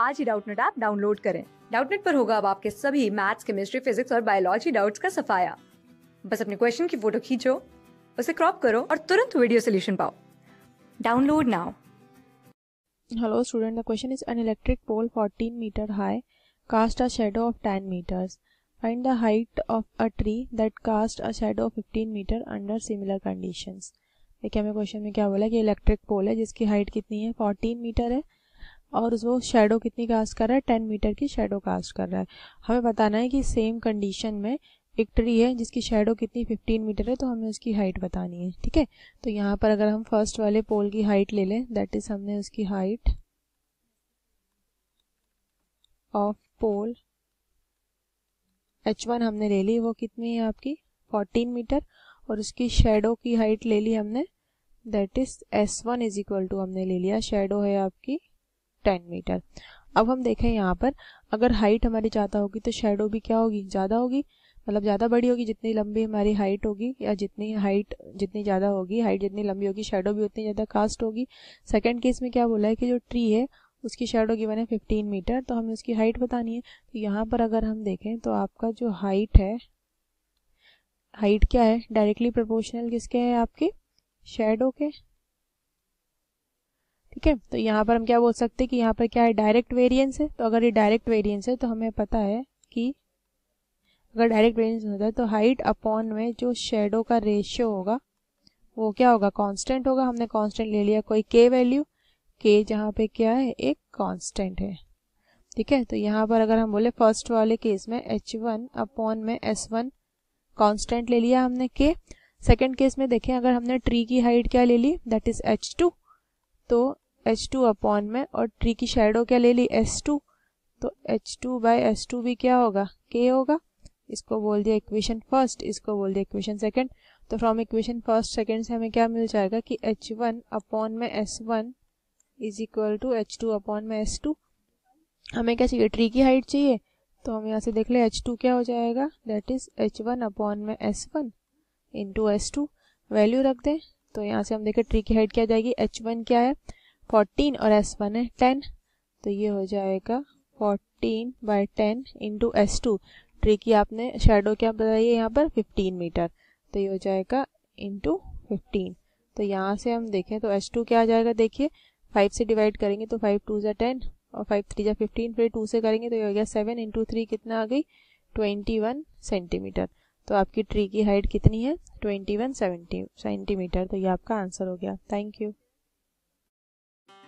आज ही Doubtnut app download करें डाउटनेट पर होगा अब आपके सभी मैथ्स केमिस्ट्री फिजिक्स और बायोलॉजी डाउट्स का सफाया बस अपने क्वेश्चन की फोटो खींचो उसे क्रॉप करो और तुरंत वीडियो सोल्यूशन पाओ download now hello student the question is an electric pole 14 metre high cast a shadow of 10 metres find the height of a tree that cast a shadow of 15 metre under similar conditions देखिए हमें question में क्या बोला कि electric pole है जिसकी height कितनी है 14 मीटर है और वो शेडो कितनी कास्ट कर रहा है टेन मीटर की शेडो कास्ट कर रहा है हमें बताना है कि सेम कंडीशन में एक ट्री है जिसकी शेडो कितनी फिफ्टीन मीटर है तो हमें उसकी हाइट बतानी है ठीक है तो यहाँ पर अगर हम फर्स्ट वाले पोल की हाइट ले लें दैट इज़ हमने उसकी height of pole H one हमने ले ली वो कितनी है आपकी फोर्टीन मीटर और उसकी शेडो की हाइट ले ली हमने that is S one is equal to हमने ले लिया शेडो है आपकी टेन मीटर अब हम देखें यहाँ पर अगर हाइट हमारी ज़्यादा होगी तो शेडो भी क्या होगी ज़्यादा होगी मतलब ज़्यादा बड़ी होगी जितनी लंबी हमारी हाइट होगी या जितनी हाइट जितनी ज़्यादा होगी हाइट जितनी लंबी होगी शेडो भी उतनी ज़्यादा कास्ट होगी सेकंड केस में क्या बोला है कि जो ट्री है उसकी शेडो गिवन है फिफ्टीन मीटर तो हमें उसकी हाइट बतानी है तो यहाँ पर अगर हम देखें तो आपका जो हाइट है हाइट क्या है डायरेक्टली प्रपोर्शनल किसके है आपके शेडो के ठीक है तो यहाँ पर हम क्या बोल सकते हैं कि यहाँ पर क्या है डायरेक्ट वेरिएंस है तो अगर ये डायरेक्ट वेरिएंस है तो हमें पता है कि अगर डायरेक्ट वेरिएंस होता है तो हाइट अपॉन में जो शेडो का रेशियो होगा वो क्या होगा कांस्टेंट होगा हमने कांस्टेंट ले लिया कोई के वैल्यू के जहाँ पे क्या है एक कॉन्स्टेंट है ठीक है तो यहाँ पर अगर हम बोले फर्स्ट वाले केस में एच वन अपॉन में एस वन कॉन्स्टेंट ले लिया हमने के सेकेंड केस में देखें अगर हमने ट्री की हाइट क्या ले ली दैट इज एच टू तो एच टू अपॉन में और ट्री की शेडो क्या ले ली एस टू तो H two by S two भी क्या होगा के होगा इसको बोल दिया इक्वेशन फर्स्ट इसको बोल दिया इक्वेशन सेकंड तो फ्रॉम इक्वेशन फर्स्ट सेकंड से हमें क्या मिल जाएगा कि एच वन अपॉन में S one is equal to H two upon में एस टू हमें क्या चाहिए ट्री की हाइट चाहिए तो हम यहाँ से देख ले एच टू क्या हो जाएगा that is H one upon में S one into S two value रख दें तो यहाँ से हम देखें ट्री की हाइट क्या जाएगी एच वन क्या है फोर्टीन और एस वन है टेन तो ये हो जाएगा fourteen by ten into S two tree की आपने शेडो क्या बताई है यहाँ पर फिफ्टीन मीटर तो ये हो जाएगा इंटू फिफ्टीन तो यहाँ से हम देखें तो एस टू क्या आ जाएगा देखिए फाइव से डिवाइड करेंगे तो फाइव टू जै टेन और फाइव थ्री जै फिफ्टीन फिर टू से करेंगे तो ये हो गया सेवन इंटू थ्री कितना आ गई ट्वेंटी वन सेंटीमीटर तो आपकी ट्री की हाइट कितनी है ट्वेंटी वन सेवेंटी सेंटीमीटर तो ये आपका आंसर हो गया थैंक यू